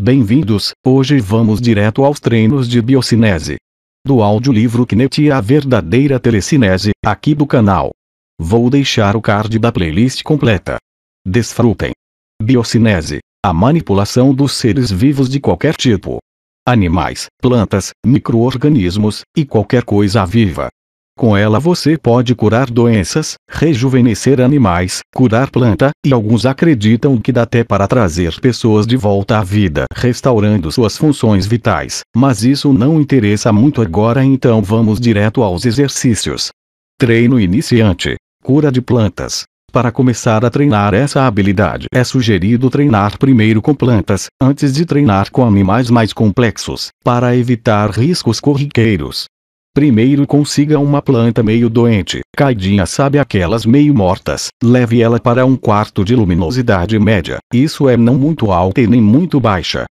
Bem-vindos, hoje vamos direto aos treinos de biocinese. Do audiolivro Kinect a verdadeira telecinese, aqui do canal. Vou deixar o card da playlist completa. Desfrutem. Biocinese, a manipulação dos seres vivos de qualquer tipo. Animais, plantas, microorganismos e qualquer coisa viva. Com ela você pode curar doenças, rejuvenescer animais, curar planta, e alguns acreditam que dá até para trazer pessoas de volta à vida, restaurando suas funções vitais, mas isso não interessa muito agora então vamos direto aos exercícios. Treino iniciante. Cura de plantas. Para começar a treinar essa habilidade, é sugerido treinar primeiro com plantas, antes de treinar com animais mais complexos, para evitar riscos corriqueiros. Primeiro consiga uma planta meio doente, caidinha sabe aquelas meio mortas, leve ela para um quarto de luminosidade média, isso é não muito alta e nem muito baixa.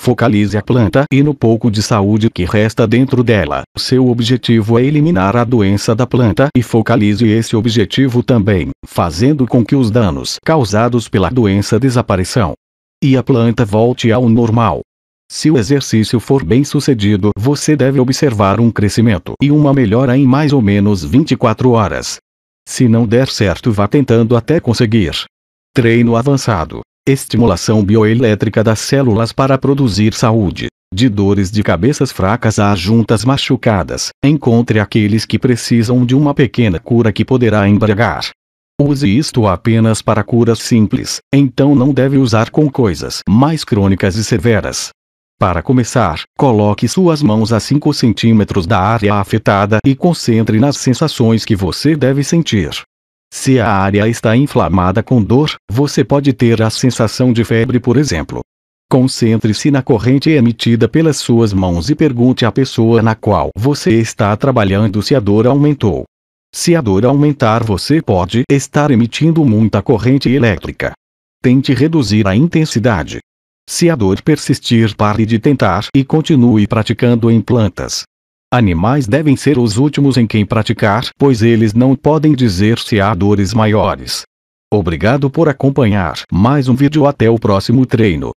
Focalize a planta e no pouco de saúde que resta dentro dela. Seu objetivo é eliminar a doença da planta e focalize esse objetivo também, fazendo com que os danos causados pela doença desapareçam. E a planta volte ao normal. Se o exercício for bem sucedido, você deve observar um crescimento e uma melhora em mais ou menos 24 horas. Se não der certo, vá tentando até conseguir. Treino avançado. Estimulação bioelétrica das células para produzir saúde. De dores de cabeças fracas a juntas machucadas, encontre aqueles que precisam de uma pequena cura que poderá embriagar. Use isto apenas para curas simples, então não deve usar com coisas mais crônicas e severas. Para começar, coloque suas mãos a 5 centímetros da área afetada e concentre nas sensações que você deve sentir. Se a área está inflamada com dor, você pode ter a sensação de febre, por exemplo. Concentre-se na corrente emitida pelas suas mãos e pergunte à pessoa na qual você está trabalhando se a dor aumentou. Se a dor aumentar, você pode estar emitindo muita corrente elétrica. Tente reduzir a intensidade. Se a dor persistir, pare de tentar e continue praticando em plantas. Animais devem ser os últimos em quem praticar, pois eles não podem dizer se há dores maiores. Obrigado por acompanhar mais um vídeo até o próximo treino.